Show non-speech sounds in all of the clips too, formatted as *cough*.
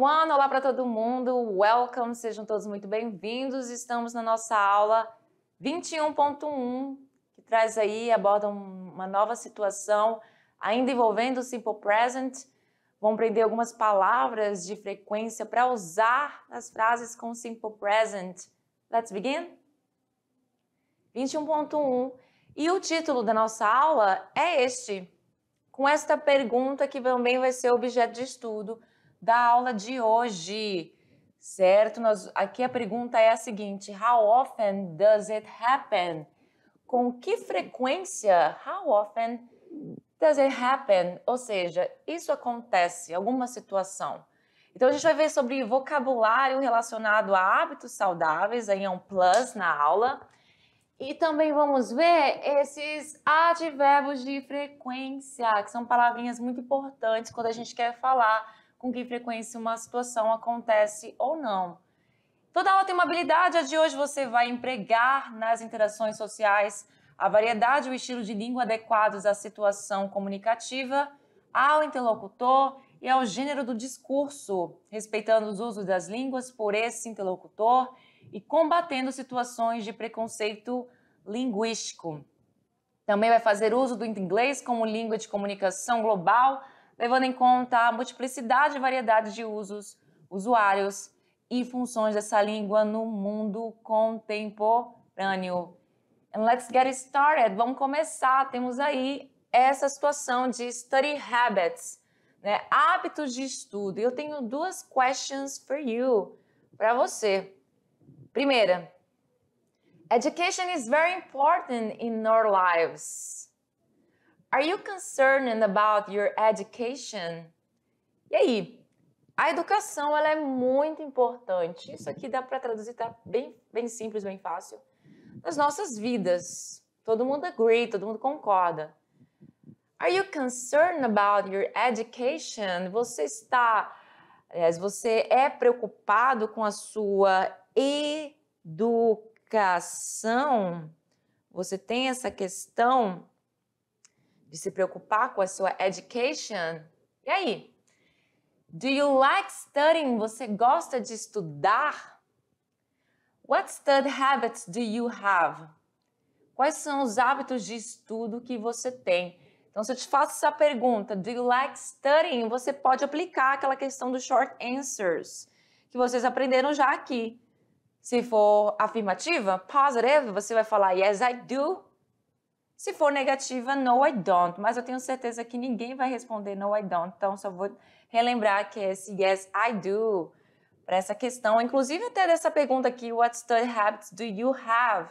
everyone, olá para todo mundo, welcome, sejam todos muito bem-vindos. Estamos na nossa aula 21.1, que traz aí, aborda uma nova situação, ainda envolvendo o Simple Present. Vão aprender algumas palavras de frequência para usar nas frases com o Simple Present. Let's begin? 21.1. E o título da nossa aula é este. Com esta pergunta que também vai ser objeto de estudo, da aula de hoje. Certo? Nós, aqui a pergunta é a seguinte: How often does it happen? Com que frequência? How often does it happen? Ou seja, isso acontece, alguma situação. Então a gente vai ver sobre vocabulário relacionado a hábitos saudáveis, aí é um plus na aula. E também vamos ver esses advérbios de frequência, que são palavrinhas muito importantes quando a gente quer falar com que frequência uma situação acontece ou não. Toda aula tem uma habilidade, a de hoje você vai empregar nas interações sociais a variedade e o estilo de língua adequados à situação comunicativa, ao interlocutor e ao gênero do discurso, respeitando os usos das línguas por esse interlocutor e combatendo situações de preconceito linguístico. Também vai fazer uso do inglês como língua de comunicação global levando em conta a multiplicidade e variedade de usos, usuários e funções dessa língua no mundo contemporâneo. And let's get started. Vamos começar. Temos aí essa situação de study habits, né? hábitos de estudo. Eu tenho duas questions for you, para você. Primeira, education is very important in our lives. Are you concerned about your education? E aí? A educação ela é muito importante. Isso aqui dá para traduzir, tá bem, bem simples, bem fácil. Nas nossas vidas. Todo mundo agree, é todo mundo concorda. Are you concerned about your education? Você está, aliás, você é preocupado com a sua educação? Você tem essa questão? de se preocupar com a sua education. E aí? Do you like studying? Você gosta de estudar? What study habits do you have? Quais são os hábitos de estudo que você tem? Então, se eu te faço essa pergunta, do you like studying? Você pode aplicar aquela questão dos short answers que vocês aprenderam já aqui. Se for afirmativa, positive, você vai falar yes, I do. Se for negativa, no, I don't. Mas eu tenho certeza que ninguém vai responder no, I don't. Então, só vou relembrar que é esse yes, I do. Para essa questão, inclusive até dessa pergunta aqui, what study habits do you have?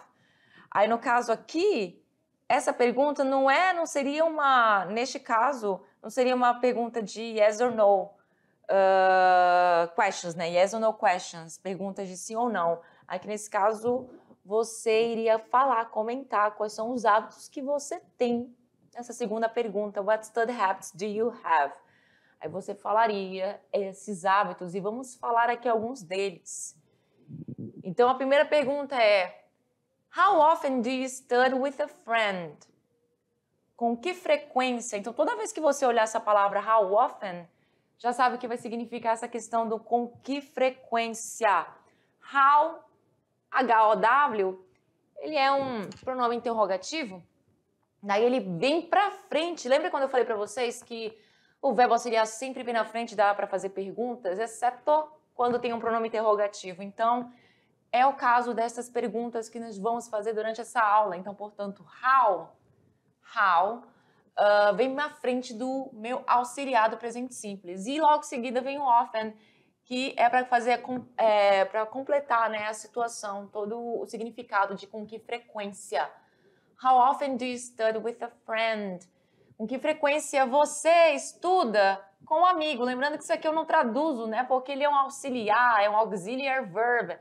Aí, no caso aqui, essa pergunta não é, não seria uma, neste caso, não seria uma pergunta de yes or no uh, questions, né? Yes or no questions, perguntas de sim ou não. Aqui nesse caso, você iria falar, comentar quais são os hábitos que você tem. Essa segunda pergunta, what study habits do you have? Aí você falaria esses hábitos e vamos falar aqui alguns deles. Então a primeira pergunta é: How often do you study with a friend? Com que frequência? Então toda vez que você olhar essa palavra how often, já sabe o que vai significar essa questão do com que frequência. How HOW, ele é um pronome interrogativo, daí ele vem para frente. Lembra quando eu falei para vocês que o verbo auxiliar sempre vem na frente, dá para fazer perguntas, exceto quando tem um pronome interrogativo. Então, é o caso dessas perguntas que nós vamos fazer durante essa aula. Então, portanto, how, how uh, vem na frente do meu auxiliado presente simples. E logo em seguida vem o often, que é para fazer é, para completar né, a situação, todo o significado de com que frequência. How often do you study with a friend? Com que frequência você estuda com um amigo? Lembrando que isso aqui eu não traduzo, né? Porque ele é um auxiliar, é um auxiliary verb.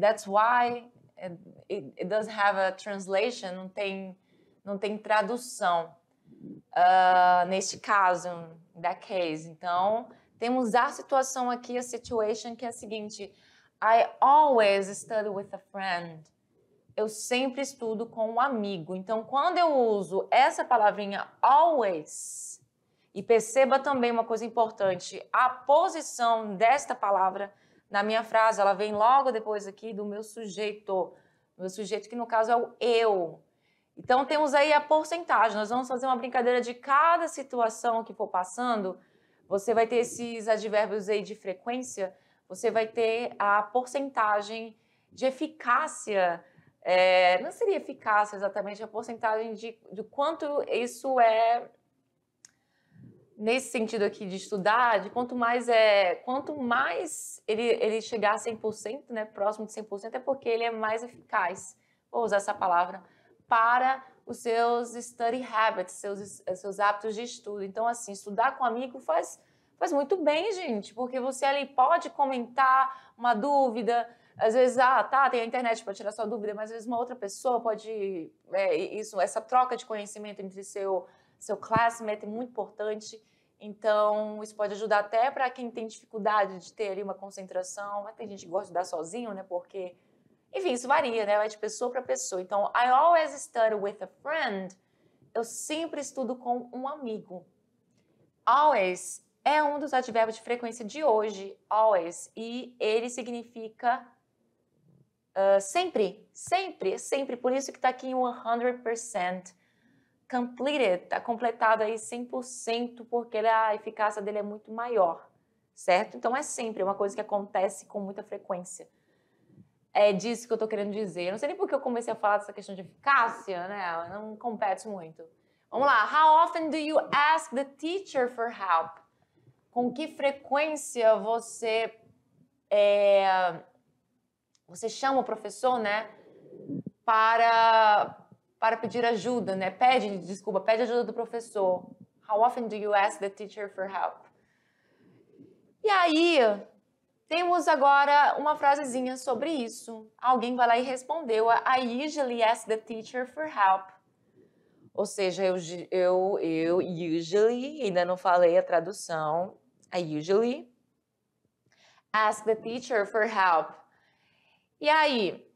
That's why it, it doesn't have a translation, não tem, não tem tradução uh, neste caso, da case. Então, temos a situação aqui, a situation, que é a seguinte: I always study with a friend. Eu sempre estudo com um amigo. Então, quando eu uso essa palavrinha always, e perceba também uma coisa importante: a posição desta palavra na minha frase, ela vem logo depois aqui do meu sujeito. Meu sujeito, que no caso é o eu. Então, temos aí a porcentagem. Nós vamos fazer uma brincadeira de cada situação que for passando você vai ter esses advérbios aí de frequência, você vai ter a porcentagem de eficácia. É, não seria eficácia exatamente, a porcentagem de, de quanto isso é nesse sentido aqui de estudar, de quanto mais é, quanto mais ele, ele chegar a 100%, né, próximo de 100%, é porque ele é mais eficaz, vou usar essa palavra, para os seus study habits, seus, eh, seus hábitos de estudo. Então, assim, estudar com amigo faz, faz muito bem, gente, porque você ali pode comentar uma dúvida. Às vezes, ah, tá, tem a internet para tirar sua dúvida, mas às vezes uma outra pessoa pode. É, isso, essa troca de conhecimento entre seu, seu classmate é muito importante. Então, isso pode ajudar até para quem tem dificuldade de ter ali uma concentração. Mas tem gente que gosta de dar sozinho, né? Porque enfim, isso varia, né? Vai de pessoa para pessoa. Então, I always study with a friend. Eu sempre estudo com um amigo. Always é um dos advérbios de frequência de hoje, always, e ele significa uh, sempre, sempre, sempre. Por isso que está aqui em 100% completed, está completado aí 100%, porque a eficácia dele é muito maior, certo? Então é sempre uma coisa que acontece com muita frequência é disso que eu estou querendo dizer. Não sei nem porque eu comecei a falar dessa questão de eficácia, né? Não compete muito. Vamos lá. How often do you ask the teacher for help? Com que frequência você é, você chama o professor, né? Para para pedir ajuda, né? Pede desculpa, pede ajuda do professor. How often do you ask the teacher for help? E aí, temos agora uma frasezinha sobre isso. Alguém vai lá e respondeu a I usually ask the teacher for help. Ou seja, eu, eu, eu usually, ainda não falei a tradução. I usually ask the teacher for help. E aí,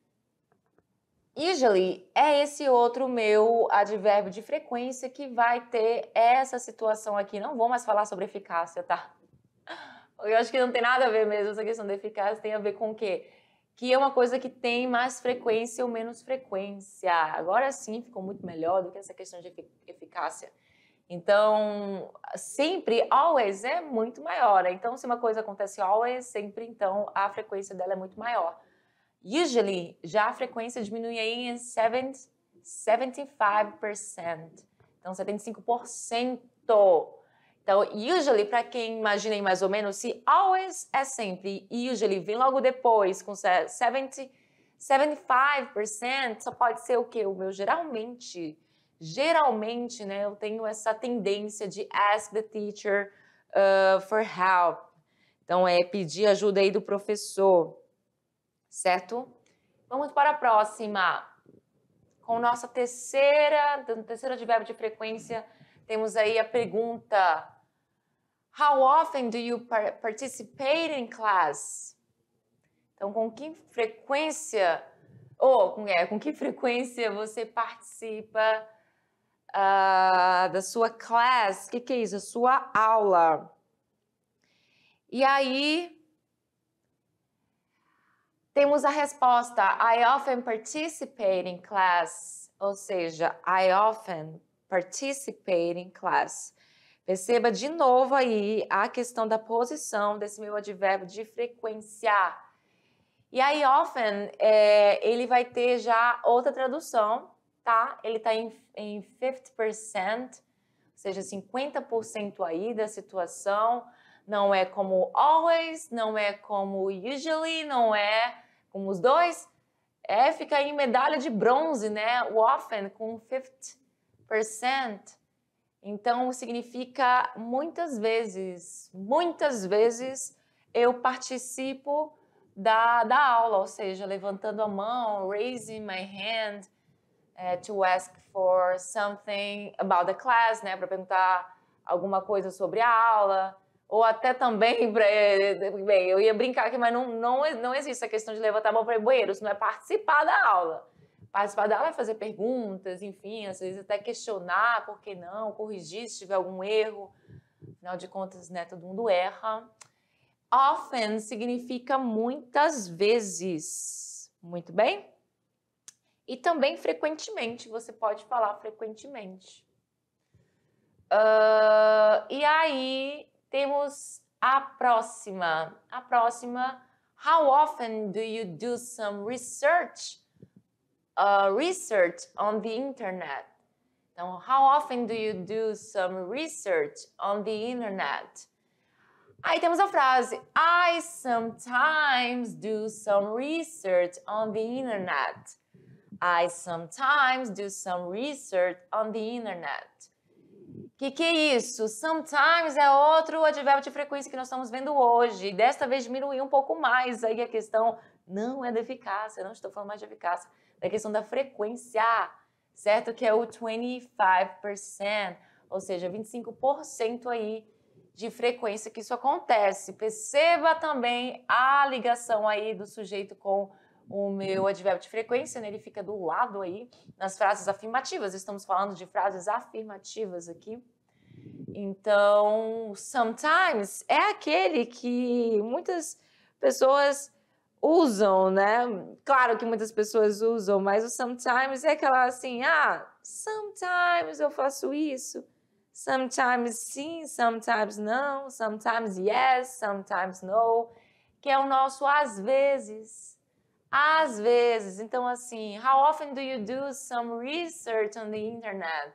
usually é esse outro meu advérbio de frequência que vai ter essa situação aqui. Não vou mais falar sobre eficácia, tá? Eu acho que não tem nada a ver mesmo essa questão da eficácia, tem a ver com o quê? Que é uma coisa que tem mais frequência ou menos frequência. Agora sim ficou muito melhor do que essa questão de eficácia. Então, sempre, always é muito maior. Né? Então, se uma coisa acontece always, sempre, então, a frequência dela é muito maior. Usually, já a frequência diminui aí em 70, 75%. Então, 75%. Então, usually, para quem imaginem mais ou menos, se always é sempre, usually vem logo depois, com 70, 75%, só pode ser o quê? O meu geralmente. Geralmente, né, eu tenho essa tendência de ask the teacher uh, for help. Então, é pedir ajuda aí do professor, certo? Vamos para a próxima. Com nossa terceira, terceira de verbo de frequência, temos aí a pergunta How often do you participate in class? Então, com que frequência ou com, é, com que frequência você participa uh, da sua class? O que, que é isso? A sua aula. E aí temos a resposta: I often participate in class, ou seja, I often participate in class. Perceba de novo aí a questão da posição desse meu advérbio de frequenciar. E aí, often, é, ele vai ter já outra tradução, tá? Ele está em, em 50%, ou seja, 50% aí da situação. Não é como always, não é como usually, não é como os dois. É, fica em medalha de bronze, né? O often com 50%. Então, significa muitas vezes, muitas vezes eu participo da, da aula, ou seja, levantando a mão, raising my hand uh, to ask for something about the class, né, para perguntar alguma coisa sobre a aula, ou até também, *laughs* pra, bem, eu ia brincar aqui, mas não, não, não existe a questão de levantar a mão para ir banheiro, isso não é participar da aula participar da fazer perguntas, enfim, às vezes até questionar por que não, corrigir se tiver algum erro. Afinal de contas, né, todo mundo erra. Often significa muitas vezes. Muito bem? E também frequentemente, você pode falar frequentemente. Uh, e aí temos a próxima. A próxima. How often do you do some research a research on the internet? Então, how often do you do some research on the internet? Aí temos a frase I sometimes do some research on the internet. I sometimes do some research on the internet. Que que é isso? Sometimes é outro advérbio de frequência que nós estamos vendo hoje. desta vez diminuiu um pouco mais aí a questão não é da eficácia, não estou falando mais de eficácia da é questão da frequência, certo? Que é o 25%, ou seja, 25% aí de frequência que isso acontece. Perceba também a ligação aí do sujeito com o meu advérbio de frequência, né? ele fica do lado aí nas frases afirmativas. Estamos falando de frases afirmativas aqui. Então, sometimes é aquele que muitas pessoas usam, né? Claro que muitas pessoas usam, mas o sometimes é aquela assim, ah, sometimes eu faço isso, sometimes sim, sometimes não, sometimes yes, sometimes no, que é o nosso às vezes. Às vezes, então assim, how often do you do some research on the internet?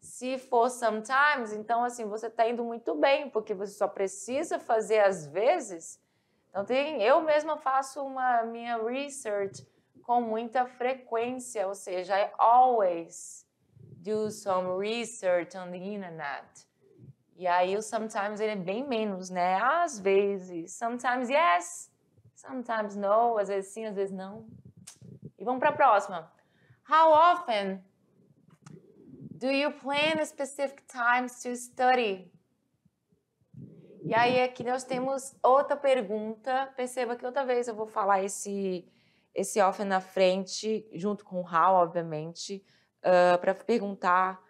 Se for sometimes, então assim, você está indo muito bem, porque você só precisa fazer às vezes então tem, eu mesma faço uma minha research com muita frequência, ou seja, I always do some research on the internet. E aí o sometimes ele é bem menos, né? Às vezes, sometimes yes, sometimes no, às vezes sim, às vezes não. E vamos para a próxima. How often do you plan specific times to study? E aí aqui nós temos outra pergunta. Perceba que outra vez eu vou falar esse esse off na frente, junto com o Hal, obviamente, uh, ah, para perguntar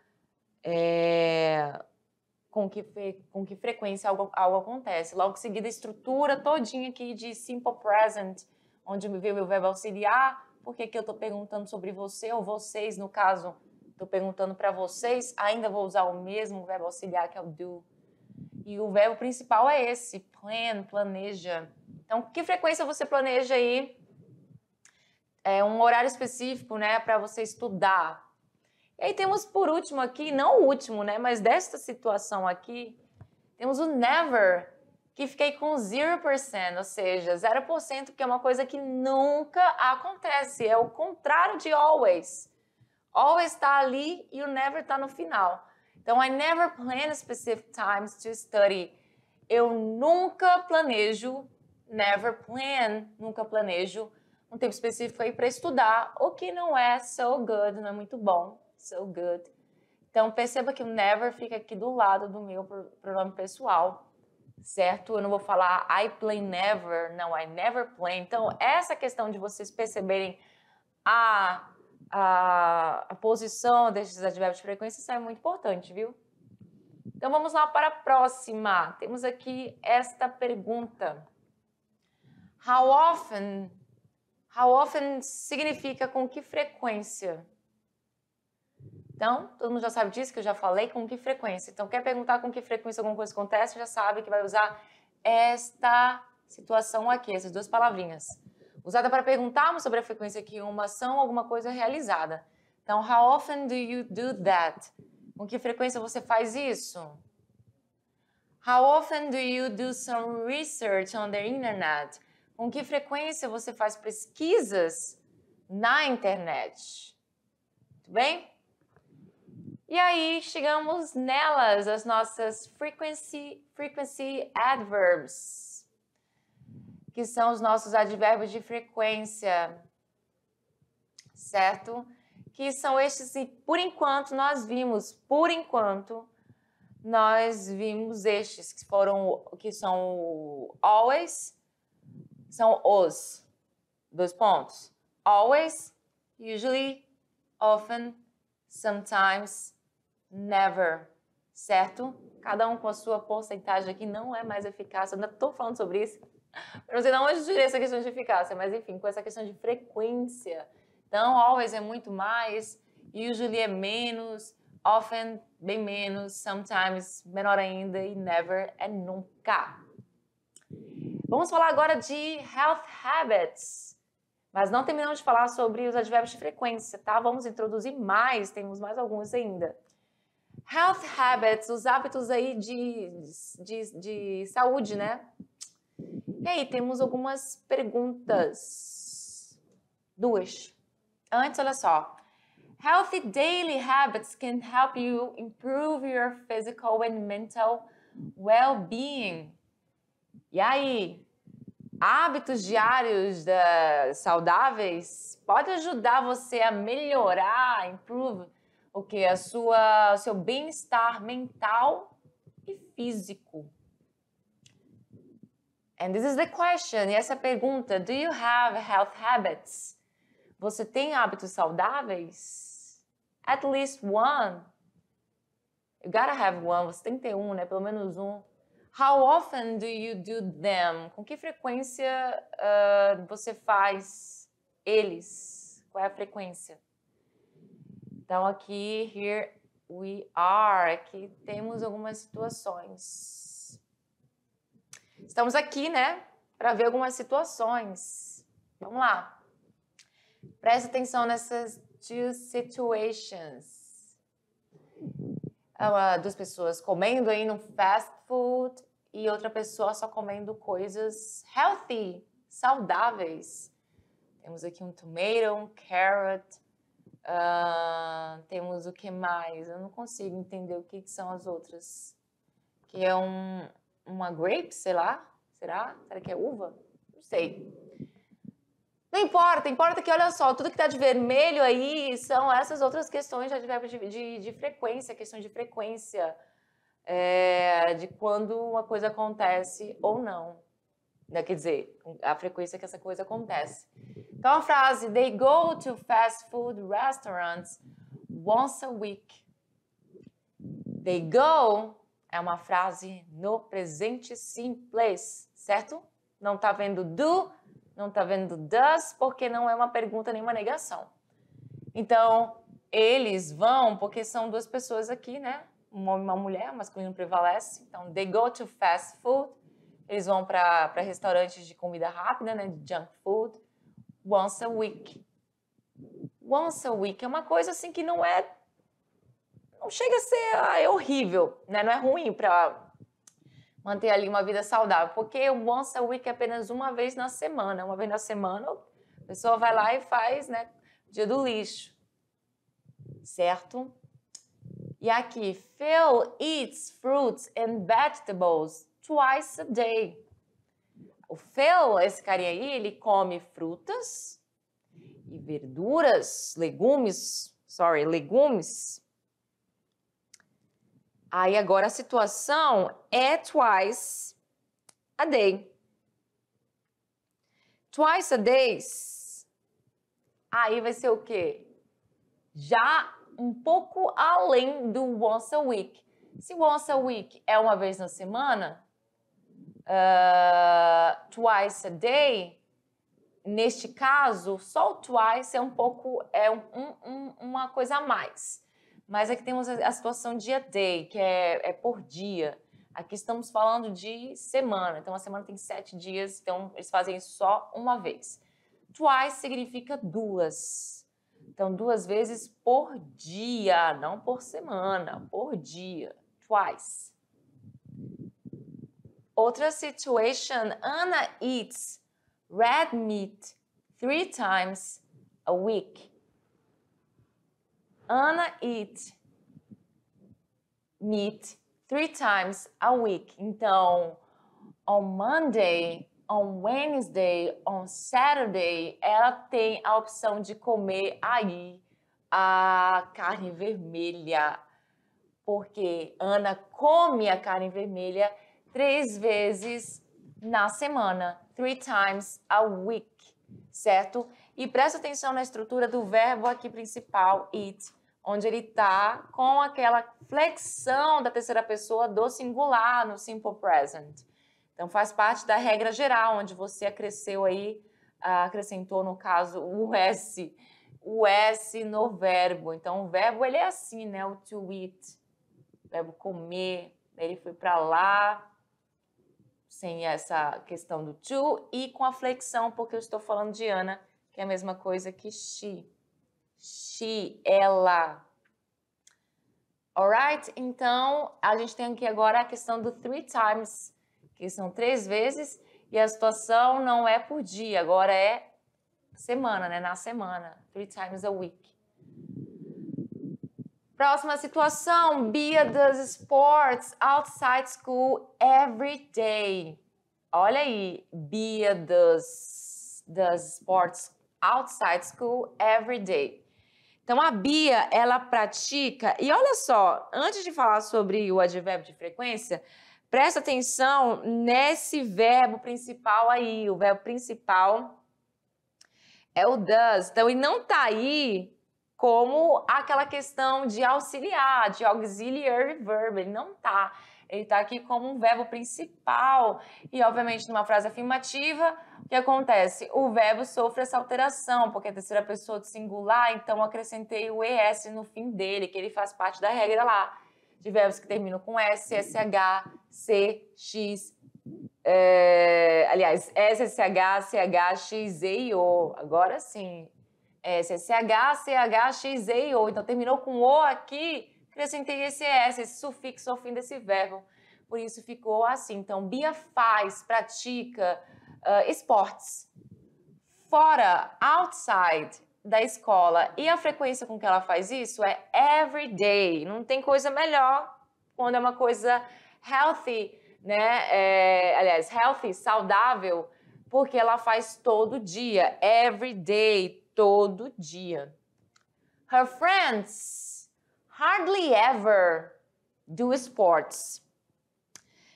é, com, que, com que frequência algo, algo acontece. Logo em seguida, a estrutura todinha aqui de simple present, onde veio o verbo auxiliar, porque que eu estou perguntando sobre você ou vocês, no caso, estou perguntando para vocês, ainda vou usar o mesmo verbo auxiliar que é o do e o verbo principal é esse, plan, planeja. Então, que frequência você planeja aí é, um horário específico, né, para você estudar? E aí temos por último aqui, não o último, né, mas desta situação aqui, temos o never, que fiquei com 0%, ou seja, 0%, que é uma coisa que nunca acontece, é o contrário de always. Always está ali e o never está no final. Então, I never plan specific times to study. Eu nunca planejo, never plan, nunca planejo um tempo específico aí para estudar, o que não é so good, não é muito bom, so good. Então, perceba que o never fica aqui do lado do meu pronome pessoal, certo? Eu não vou falar I play never, não, I never play. Então, essa questão de vocês perceberem a ah, a, a posição desses advérbios de frequência, isso é muito importante, viu? Então vamos lá para a próxima. Temos aqui esta pergunta. How often? How often significa com que frequência? Então, todo mundo já sabe disso, que eu já falei com que frequência. Então, quer perguntar com que frequência alguma coisa acontece, já sabe que vai usar esta situação aqui, essas duas palavrinhas usada para perguntarmos sobre a frequência que uma ação ou alguma coisa é realizada. Então, how often do you do that? Com que frequência você faz isso? How often do you do some research on the internet? Com que frequência você faz pesquisas na internet? Tudo bem? E aí chegamos nelas, as nossas frequency, frequency adverbs que são os nossos advérbios de frequência, certo? Que são estes, e por enquanto, nós vimos, por enquanto, nós vimos estes, que foram, que são always, são os, dois pontos, always, usually, often, sometimes, never, certo? Cada um com a sua porcentagem aqui, não é mais eficaz, eu ainda estou falando sobre isso, eu não sei de onde tirei essa questão de eficácia, mas enfim, com essa questão de frequência. Então, always é muito mais, usually é menos, often bem menos, sometimes menor ainda e never é nunca. Vamos falar agora de health habits. Mas não terminamos de falar sobre os advérbios de frequência, tá? Vamos introduzir mais, temos mais alguns ainda. Health habits, os hábitos aí de, de, de saúde, né? E aí, temos algumas perguntas. Duas. Antes, olha só. Healthy daily habits can help you improve your physical and mental well-being. E aí, hábitos diários da, saudáveis podem ajudar você a melhorar, improve o que a sua, o seu bem-estar mental e físico. And this is the question. E essa é a pergunta: Do you have health habits? Você tem hábitos saudáveis? At least one. You gotta have one. Você tem que ter um, né? Pelo menos um. How often do you do them? Com que frequência uh, você faz eles? Qual é a frequência? Então aqui, here we are. Aqui temos algumas situações. Estamos aqui, né, para ver algumas situações. Vamos lá. Presta atenção nessas two situations. É duas pessoas comendo aí no fast food e outra pessoa só comendo coisas healthy, saudáveis. Temos aqui um tomato, um carrot. Uh, temos o que mais? Eu não consigo entender o que, que são as outras. Que é um, uma grape, sei lá. Será? Será que é uva? Não sei. Não importa, importa que, olha só, tudo que está de vermelho aí são essas outras questões de, de, de frequência, questão de frequência, é, de quando uma coisa acontece ou não. Né? Quer dizer, a frequência que essa coisa acontece. Então, a frase, they go to fast food restaurants once a week. They go é uma frase no presente simples, certo? Não tá vendo do, não tá vendo das, porque não é uma pergunta nem uma negação. Então, eles vão, porque são duas pessoas aqui, né? Um homem e uma mulher, masculino prevalece. Então, they go to fast food. Eles vão para restaurantes de comida rápida, né? De junk food. Once a week. Once a week é uma coisa assim que não é não chega a ser ah, é horrível, né? Não é ruim para manter ali uma vida saudável, porque o once a week é apenas uma vez na semana. Uma vez na semana, a pessoa vai lá e faz, né? Dia do lixo, certo? E aqui, Phil eats fruits and vegetables twice a day. O Phil, esse carinha aí, ele come frutas e verduras, legumes, sorry, legumes Aí agora a situação é twice a day. Twice a days. Aí vai ser o quê? Já um pouco além do once a week. Se once a week é uma vez na semana, uh, twice a day, neste caso, só o twice é um pouco, é um, um, uma coisa a mais. Mas aqui é temos a situação dia day, que é, é por dia. Aqui estamos falando de semana, então a semana tem sete dias, então eles fazem isso só uma vez. Twice significa duas. Então, duas vezes por dia, não por semana, por dia. Twice. Outra situation, Anna eats red meat three times a week. Anna eat meat three times a week. Então, on Monday, on Wednesday, on Saturday, ela tem a opção de comer aí a carne vermelha. Porque Ana come a carne vermelha três vezes na semana. Three times a week, certo? E presta atenção na estrutura do verbo aqui principal, eat onde ele está com aquela flexão da terceira pessoa do singular no simple present. Então faz parte da regra geral, onde você acresceu aí, ah, acrescentou no caso o S, o S no verbo. Então o verbo ele é assim, né? O to eat, o verbo comer. Ele foi para lá sem essa questão do to e com a flexão, porque eu estou falando de Ana, que é a mesma coisa que she she, ela. Alright? Então, a gente tem aqui agora a questão do three times, que são três vezes, e a situação não é por dia, agora é semana, né? Na semana. Three times a week. Próxima situação, Bia does sports outside school every day. Olha aí, Bia does, does sports outside school every day. Então a Bia, ela pratica, e olha só, antes de falar sobre o advérbio de frequência, presta atenção nesse verbo principal aí, o verbo principal é o does. Então, e não tá aí como aquela questão de auxiliar, de auxiliary verb, ele não tá. Ele está aqui como um verbo principal. E, obviamente, numa frase afirmativa, o que acontece? O verbo sofre essa alteração, porque é a terceira pessoa do singular, então acrescentei o ES no fim dele, que ele faz parte da regra lá. De verbos que terminam com S, SH, C, X, é, aliás, sh, CH, X, e O. Agora sim. s, sh, CH, E e O. Então terminou com O aqui, acrescentei esse S, esse sufixo ao fim desse verbo. Por isso ficou assim. Então, Bia faz, pratica uh, esportes. Fora, outside da escola. E a frequência com que ela faz isso é every day. Não tem coisa melhor quando é uma coisa healthy, né? É, aliás, healthy, saudável, porque ela faz todo dia, every day, todo dia. Her friends hardly ever do sports.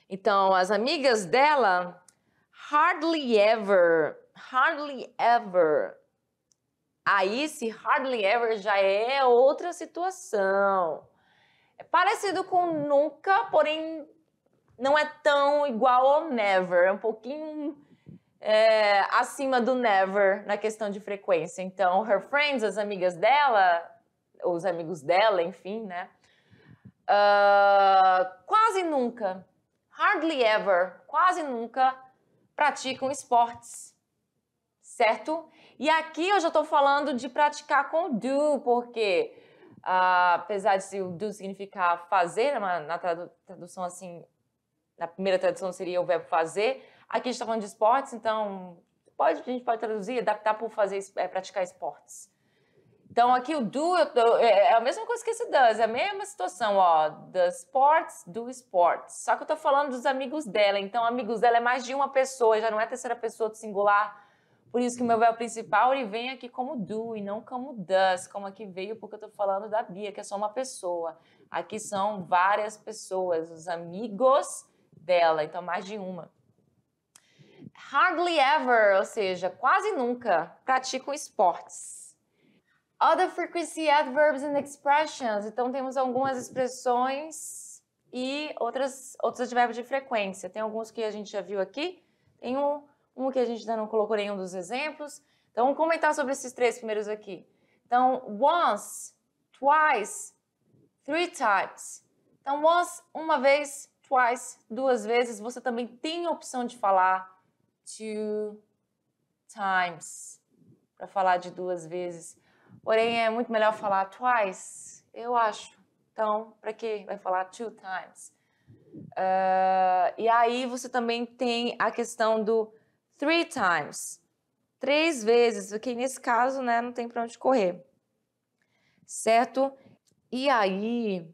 Então, as amigas dela hardly ever, hardly ever. Aí, se hardly ever já é outra situação. É parecido com nunca, porém não é tão igual ao never. É um pouquinho é, acima do never na questão de frequência. Então, her friends, as amigas dela, os amigos dela, enfim, né? Uh, quase nunca, hardly ever, quase nunca praticam esportes, certo? E aqui eu já estou falando de praticar com do, porque uh, apesar de o do significar fazer, né, na, na tradução assim, na primeira tradução seria o verbo fazer, aqui a gente está falando de esportes, então pode, a gente pode traduzir, adaptar por fazer, é, praticar esportes. Então aqui o do é, é, é a mesma coisa que esse does, é a mesma situação, ó. The sports, do sports. Só que eu tô falando dos amigos dela, então amigos dela é mais de uma pessoa, já não é terceira pessoa do singular. Por isso que o meu véu principal ele vem aqui como do e não como does, como aqui veio porque eu tô falando da Bia, que é só uma pessoa. Aqui são várias pessoas, os amigos dela, então mais de uma. Hardly ever, ou seja, quase nunca pratico esportes Other frequency adverbs and expressions. Então, temos algumas expressões e outras, outros advérbios de frequência. Tem alguns que a gente já viu aqui. Tem um, um que a gente ainda não colocou nenhum dos exemplos. Então, vamos comentar sobre esses três primeiros aqui. Então, once, twice, three times. Então, once, uma vez, twice, duas vezes. Você também tem a opção de falar two times, para falar de duas vezes. Porém, é muito melhor falar twice, eu acho. Então, para que vai falar two times? Uh, e aí você também tem a questão do three times. Três vezes, porque nesse caso né, não tem para onde correr. Certo? E aí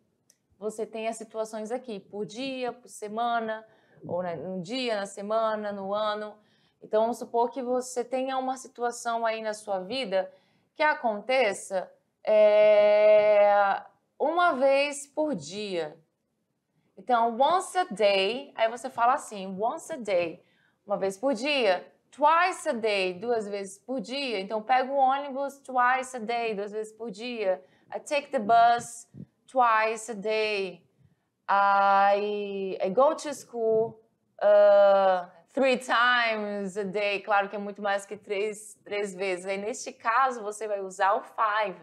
você tem as situações aqui, por dia, por semana, ou né, no dia, na semana, no ano. Então, vamos supor que você tenha uma situação aí na sua vida que aconteça é, uma vez por dia. Então, once a day, aí você fala assim, once a day, uma vez por dia. Twice a day, duas vezes por dia. Então, pego o ônibus twice a day, duas vezes por dia. I take the bus twice a day. I, I go to school uh, three times a day, claro que é muito mais que três, três vezes. Aí, neste caso, você vai usar o five.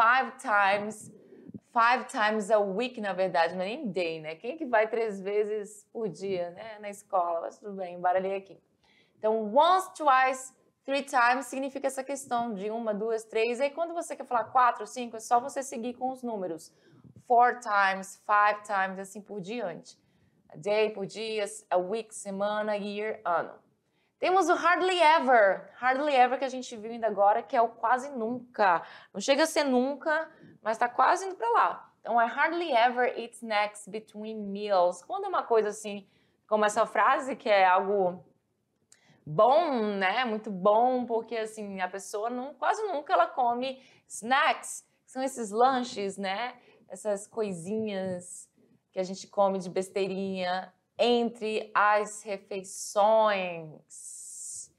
Five times, five times a week, na verdade, não é nem day, né? Quem é que vai três vezes por dia, né? Na escola, mas tudo bem, embaralhei aqui. Então, once, twice, three times significa essa questão de uma, duas, três. Aí, quando você quer falar quatro, cinco, é só você seguir com os números. Four times, five times, assim por diante a day por dia, a week, semana, year, ano. Temos o hardly ever, hardly ever que a gente viu ainda agora, que é o quase nunca. Não chega a ser nunca, mas está quase indo para lá. Então I é hardly ever eat snacks between meals. Quando é uma coisa assim, como essa frase, que é algo bom, né? Muito bom, porque assim, a pessoa não, quase nunca ela come snacks, que são esses lanches, né? Essas coisinhas que a gente come de besteirinha entre as refeições.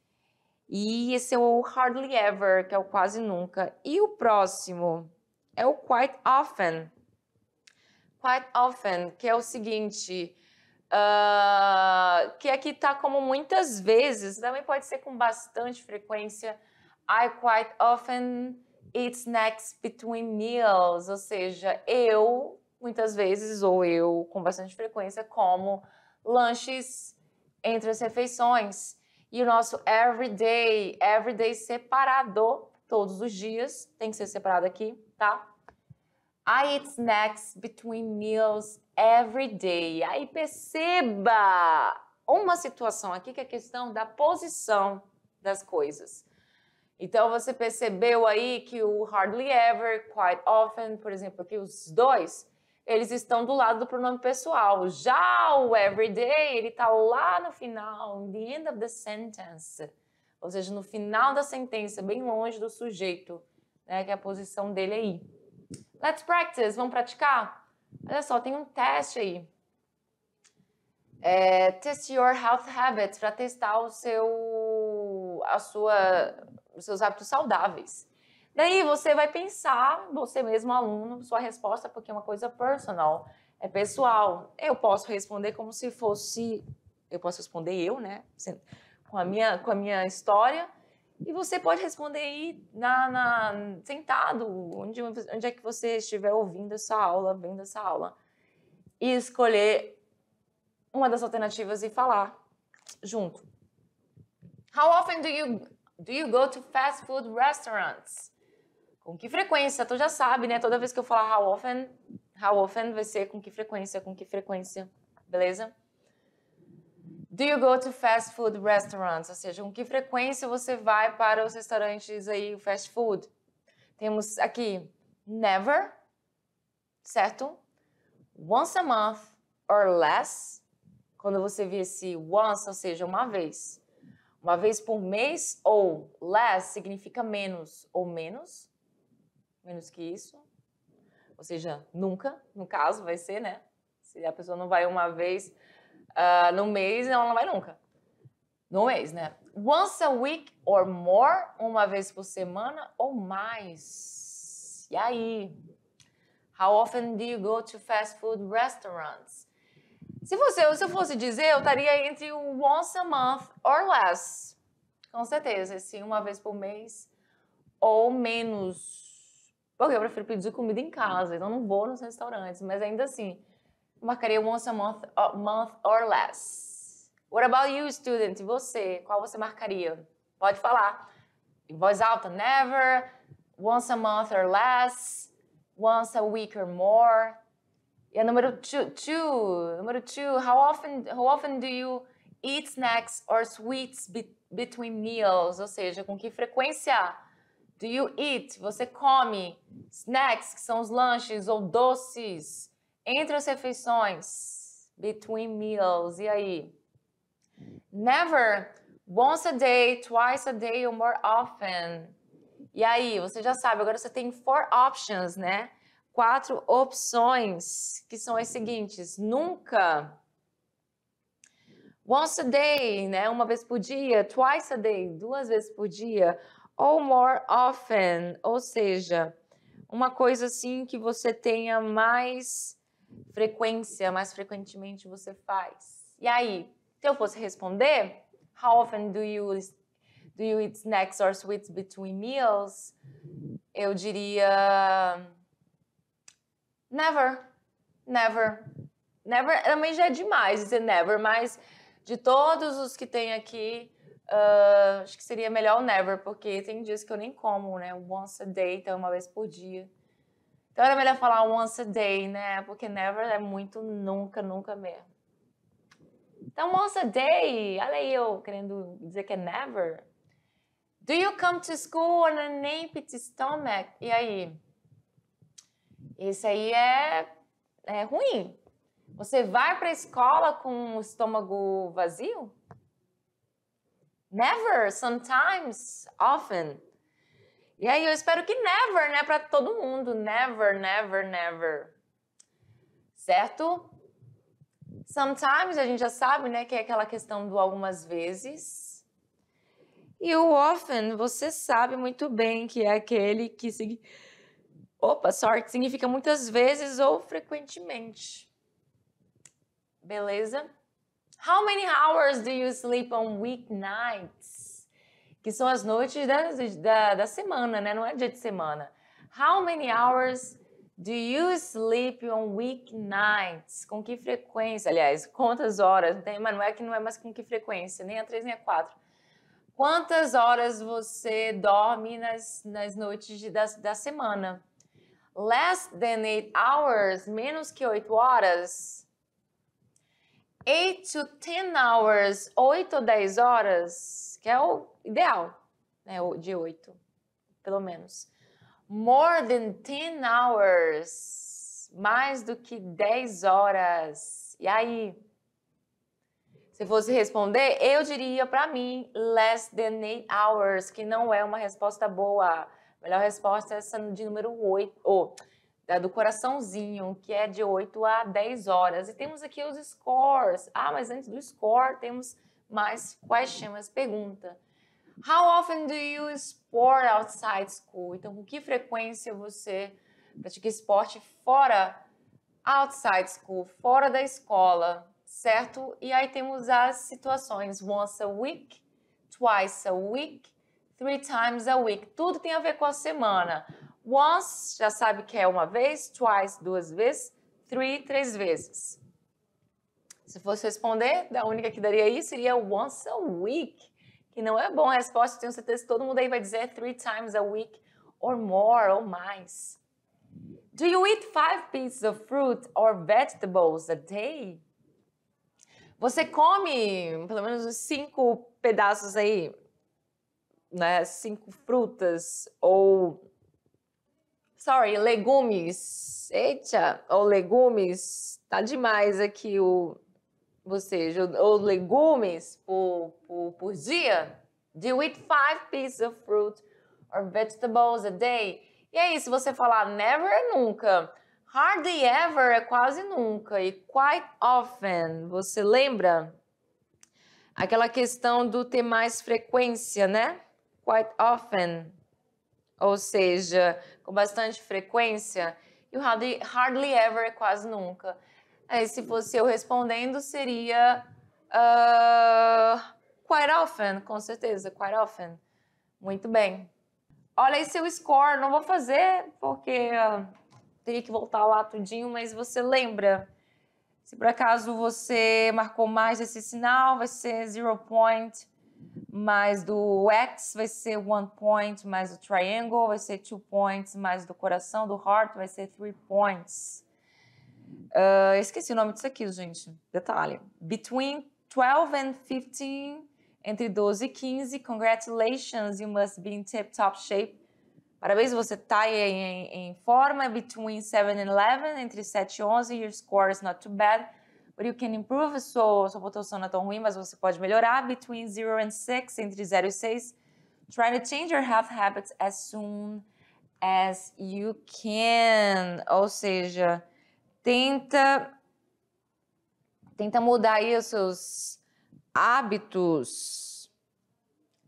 E esse é o hardly ever, que é o quase nunca. E o próximo é o quite often. Quite often, que é o seguinte, uh, que aqui tá como muitas vezes, também pode ser com bastante frequência. I quite often eat snacks between meals, ou seja, eu muitas vezes, ou eu com bastante frequência, como lanches entre as refeições. E o nosso everyday, everyday separado, todos os dias, tem que ser separado aqui, tá? I eat snacks between meals every day. Aí perceba uma situação aqui que é a questão da posição das coisas. Então você percebeu aí que o hardly ever, quite often, por exemplo, aqui os dois eles estão do lado do pronome pessoal. Já o everyday, ele está lá no final, the end of the sentence. Ou seja, no final da sentença, bem longe do sujeito, né, que é a posição dele aí. É Let's practice, vamos praticar? Olha só, tem um teste aí. É, test your health habits, para testar o seu, a sua, os seus hábitos saudáveis. Daí você vai pensar, você mesmo aluno, sua resposta, porque é uma coisa personal, é pessoal. Eu posso responder como se fosse, eu posso responder eu, né? Com a minha, com a minha história. E você pode responder aí na, na sentado, onde, onde é que você estiver ouvindo essa aula, vendo essa aula. E escolher uma das alternativas e falar junto. How often do you do you go to fast food restaurants? Com que frequência? Tu já sabe, né? Toda vez que eu falar how often, how often vai ser com que frequência, com que frequência, beleza? Do you go to fast food restaurants? Ou seja, com que frequência você vai para os restaurantes aí, fast food? Temos aqui never, certo? Once a month or less. Quando você vê esse once, ou seja, uma vez. Uma vez por mês ou less significa menos ou menos menos que isso. Ou seja, nunca, no caso, vai ser, né? Se a pessoa não vai uma vez uh, no mês, ela não vai nunca. No mês, né? Once a week or more, uma vez por semana ou mais. E aí? How often do you go to fast food restaurants? Se, você, se eu fosse dizer, eu estaria entre once a month or less. Com certeza, sim, uma vez por mês ou menos porque eu prefiro pedir comida em casa, então não vou nos restaurantes. Mas ainda assim, marcaria once a month, a month or less. What about you, student? E você? Qual você marcaria? Pode falar. Em voz alta, never. Once a month or less. Once a week or more. E a número two, two número two, how often, how often do you eat snacks or sweets be, between meals? Ou seja, com que frequência do you eat? Você come. Snacks, que são os lanches ou doces. Entre as refeições. Between meals. E aí? Never. Once a day, twice a day or more often. E aí, você já sabe, agora você tem four options, né? Quatro opções, que são as seguintes: nunca, once a day, né? Uma vez por dia, twice a day, duas vezes por dia, ou more often, ou seja, uma coisa assim que você tenha mais frequência, mais frequentemente você faz. E aí, se eu fosse responder, how often do you do you eat snacks or sweets between meals? Eu diria never, never, never. Também já é demais dizer never, mas de todos os que tem aqui, ah, acho que seria melhor o never, porque tem dias que eu nem como, né? Once a day, então uma vez por dia. Então era melhor falar once a day, né? Porque never é muito nunca, nunca mesmo. Então once a day, olha aí eu querendo dizer que é never. Do you come to school on an empty stomach? E aí? isso aí é, é ruim. Você vai para a escola com o estômago vazio? Never, sometimes, often. E aí eu espero que never, né, para todo mundo. Never, never, never. Certo? Sometimes a gente já sabe, né, que é aquela questão do algumas vezes. E o often, você sabe muito bem que é aquele que significa. Opa, sorte significa muitas vezes ou frequentemente. Beleza? How many hours do you sleep on weeknights? Que são as noites da, da, da semana, né? Não é dia de semana. How many hours do you sleep on weeknights? Com que frequência? Aliás, quantas horas? Não tem, mas não é que não é mais com que frequência, nem a três nem a quatro. Quantas horas você dorme nas, nas noites de, da, da semana? Less than eight hours, menos que oito horas. 8 to 10 hours, 8 ou 10 horas, que é o ideal, né? De 8, pelo menos. More than 10 hours, mais do que 10 horas. E aí? Se fosse responder, eu diria para mim less than 8 hours, que não é uma resposta boa. A melhor resposta é essa de número 8, oh, do coraçãozinho, que é de 8 a 10 horas. E temos aqui os scores. Ah, mas antes do score temos mais question, perguntas pergunta. How often do you sport outside school? Então, com que frequência você pratica esporte fora outside school, fora da escola, certo? E aí temos as situações once a week, twice a week, three times a week. Tudo tem a ver com a semana. Once, já sabe que é uma vez, twice, duas vezes, three, três vezes. Se fosse responder, a única que daria aí seria once a week, que não é bom a resposta, tenho certeza que todo mundo aí vai dizer three times a week or more ou mais. Do you eat five pieces of fruit or vegetables a day? Você come pelo menos cinco pedaços aí, né? Cinco frutas ou Sorry, legumes. Eita, ou legumes. Tá demais aqui o. Ou seja, ou legumes por, por, por dia. Do you eat five pieces of fruit or vegetables a day? E aí, se você falar never é nunca, hardly ever é quase nunca e quite often, você lembra? Aquela questão do ter mais frequência, né? Quite often ou seja, com bastante frequência, e o hardly, hardly ever é quase nunca. Aí, se fosse eu respondendo, seria uh, quite often, com certeza, quite often. Muito bem. Olha aí seu score, não vou fazer porque uh, teria que voltar lá tudinho, mas você lembra. Se por acaso você marcou mais esse sinal, vai ser zero point mais do X vai ser one point, mais do triangle vai ser two points, mais do coração, do heart vai ser three points. Uh, esqueci o nome disso aqui, gente. Detalhe. Between 12 and 15, entre 12 e 15, congratulations, you must be in tip-top shape. Parabéns, você está em, em, forma. Between 7 and 11, entre 7 e 11, your score is not too bad. You can improve, sua, sua pontuação não é tão ruim, mas você pode melhorar. Between 0 and 6, entre 0 e 6. Try to change your health habits as soon as you can. Ou seja, tenta, tenta mudar aí os seus hábitos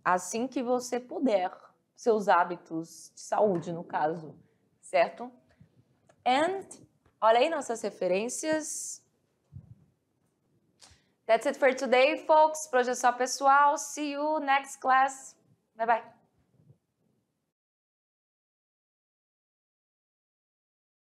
assim que você puder. Seus hábitos de saúde, no caso, certo? And, olha aí nossas referências. That's it for today, folks. Projeção pessoal. See you next class. Bye bye.